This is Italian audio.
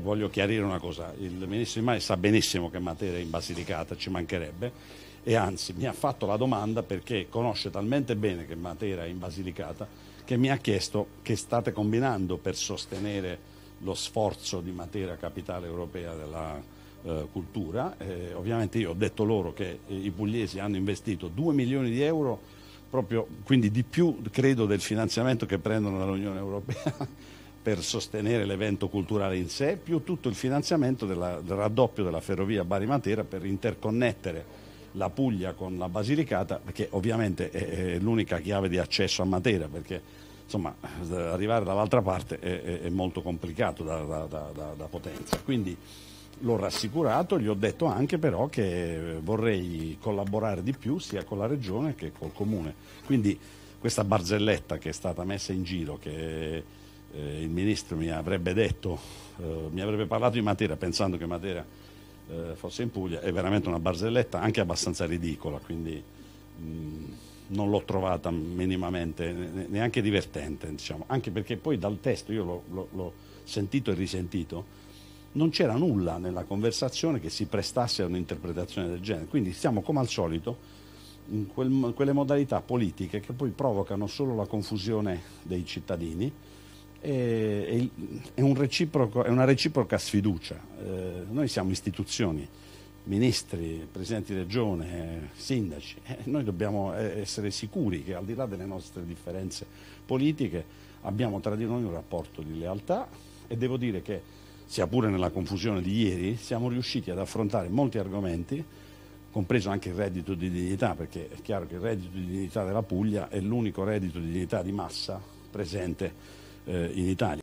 voglio chiarire una cosa, il ministro Di Maio sa benissimo che Matera è in Basilicata, ci mancherebbe e anzi mi ha fatto la domanda perché conosce talmente bene che Matera è in Basilicata che mi ha chiesto che state combinando per sostenere lo sforzo di Matera capitale europea della eh, cultura. Eh, ovviamente io ho detto loro che i pugliesi hanno investito 2 milioni di euro, proprio, quindi di più credo del finanziamento che prendono dall'Unione Europea per sostenere l'evento culturale in sé, più tutto il finanziamento della, del raddoppio della ferrovia Bari-Matera per interconnettere la Puglia con la Basilicata, che ovviamente è, è l'unica chiave di accesso a Matera, perché insomma, arrivare dall'altra parte è, è, è, molto complicato da, da, da, da Potenza. Quindi l'ho rassicurato, gli ho detto anche però che vorrei collaborare di più sia con la Regione che col Comune. Quindi questa barzelletta che è stata messa in giro, che eh, il ministro mi avrebbe detto, eh, mi avrebbe parlato di Matera pensando che Matera eh, fosse in Puglia, è veramente una barzelletta anche abbastanza ridicola, quindi mh, mm, non l'ho trovata minimamente neanche divertente, diciamo. anche perché poi dal testo io l'ho sentito e risentito non c'era nulla nella conversazione che si prestasse a un'interpretazione del genere. Quindi siamo come al solito in quel, quelle modalità politiche che poi provocano solo la confusione dei cittadini è, è una reciproca sfiducia. Eh, noi siamo istituzioni, ministri, presidenti di regione, sindaci, eh, noi dobbiamo eh, essere sicuri che al di là delle nostre differenze politiche abbiamo tra di noi un rapporto di lealtà e devo dire che sia pure nella confusione di ieri siamo riusciti ad affrontare molti argomenti compreso anche il reddito di dignità, perché è chiaro che il reddito di dignità della Puglia è l'unico reddito di dignità di massa presente eh, in Italia.